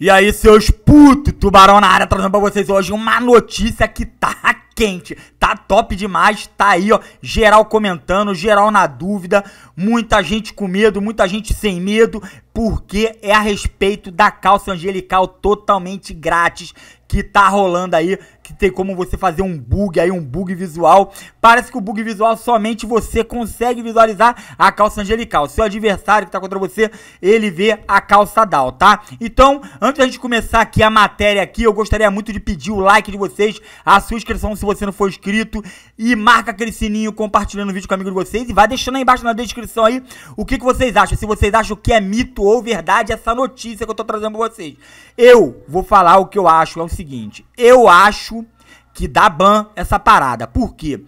E aí, seus putos, tubarão na área, trazendo pra vocês hoje uma notícia que tá quente, tá top demais, tá aí, ó, geral comentando, geral na dúvida, muita gente com medo, muita gente sem medo, porque é a respeito da calça angelical totalmente grátis que tá rolando aí que tem como você fazer um bug aí, um bug visual. Parece que o bug visual somente você consegue visualizar a calça angelical. Seu adversário que tá contra você, ele vê a calça down, tá? Então, antes da gente começar aqui a matéria aqui, eu gostaria muito de pedir o like de vocês, a sua inscrição se você não for inscrito e marca aquele sininho compartilhando o vídeo com amigo de vocês e vai deixando aí embaixo na descrição aí o que, que vocês acham, se vocês acham que é mito ou verdade essa notícia que eu tô trazendo pra vocês. Eu vou falar o que eu acho, é o seguinte, eu acho que dá ban essa parada. Por quê?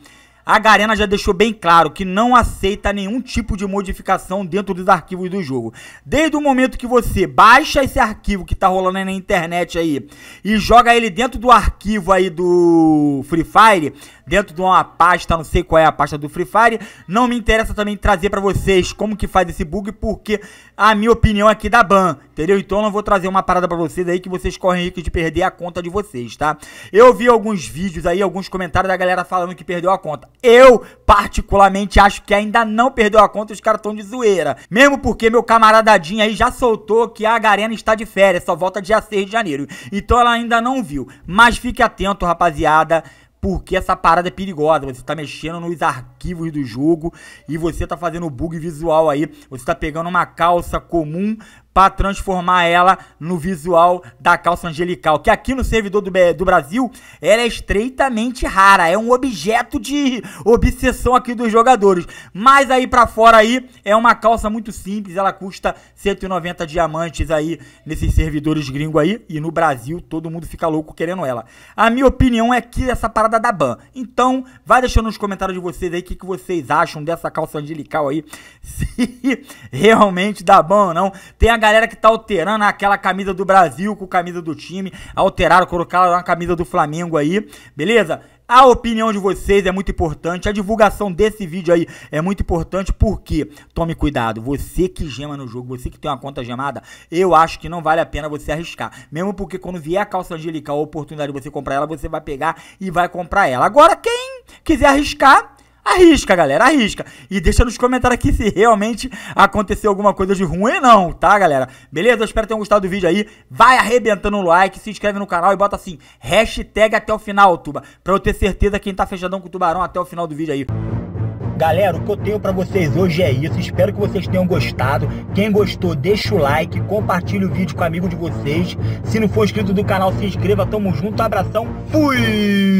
A Garena já deixou bem claro que não aceita nenhum tipo de modificação dentro dos arquivos do jogo. Desde o momento que você baixa esse arquivo que tá rolando aí na internet aí e joga ele dentro do arquivo aí do Free Fire, dentro de uma pasta, não sei qual é a pasta do Free Fire, não me interessa também trazer para vocês como que faz esse bug porque a minha opinião é aqui da ban, entendeu? Então eu não vou trazer uma parada para vocês aí que vocês correm risco de perder a conta de vocês, tá? Eu vi alguns vídeos aí, alguns comentários da galera falando que perdeu a conta. Eu, particularmente, acho que ainda não perdeu a conta e os caras estão de zoeira. Mesmo porque meu camaradadinho aí já soltou que a Garena está de férias, só volta dia 6 de janeiro. Então ela ainda não viu. Mas fique atento, rapaziada porque essa parada é perigosa. Você tá mexendo nos arquivos do jogo e você tá fazendo bug visual aí. Você tá pegando uma calça comum para transformar ela no visual da calça angelical, que aqui no servidor do, do Brasil ela é estreitamente rara, é um objeto de obsessão aqui dos jogadores. Mas aí para fora aí é uma calça muito simples, ela custa 190 diamantes aí nesses servidores gringo aí e no Brasil todo mundo fica louco querendo ela. A minha opinião é que essa parada da ban. Então, vai deixando nos comentários de vocês aí o que, que vocês acham dessa calça angelical aí, se realmente dá ban ou não. Tem a galera que tá alterando aquela camisa do Brasil com a camisa do time, alteraram, colocaram a camisa do Flamengo aí, beleza? A opinião de vocês é muito importante, a divulgação desse vídeo aí é muito importante, porque, tome cuidado, você que gema no jogo, você que tem uma conta gemada, eu acho que não vale a pena você arriscar. Mesmo porque quando vier a calça angelical, a oportunidade de você comprar ela, você vai pegar e vai comprar ela. Agora, quem quiser arriscar, arrisca, galera, arrisca. E deixa nos comentários aqui se realmente aconteceu alguma coisa de ruim ou não, tá, galera? Beleza? Eu espero que tenham gostado do vídeo aí. Vai arrebentando no like, se inscreve no canal e bota assim, hashtag até o final, Tuba. Pra eu ter certeza quem tá fechadão com o Tubarão até o final do vídeo aí. Galera, o que eu tenho para vocês hoje é isso. Espero que vocês tenham gostado. Quem gostou, deixa o like, compartilha o vídeo com o amigo de vocês. Se não for inscrito do canal, se inscreva. Tamo junto, abração. Fui!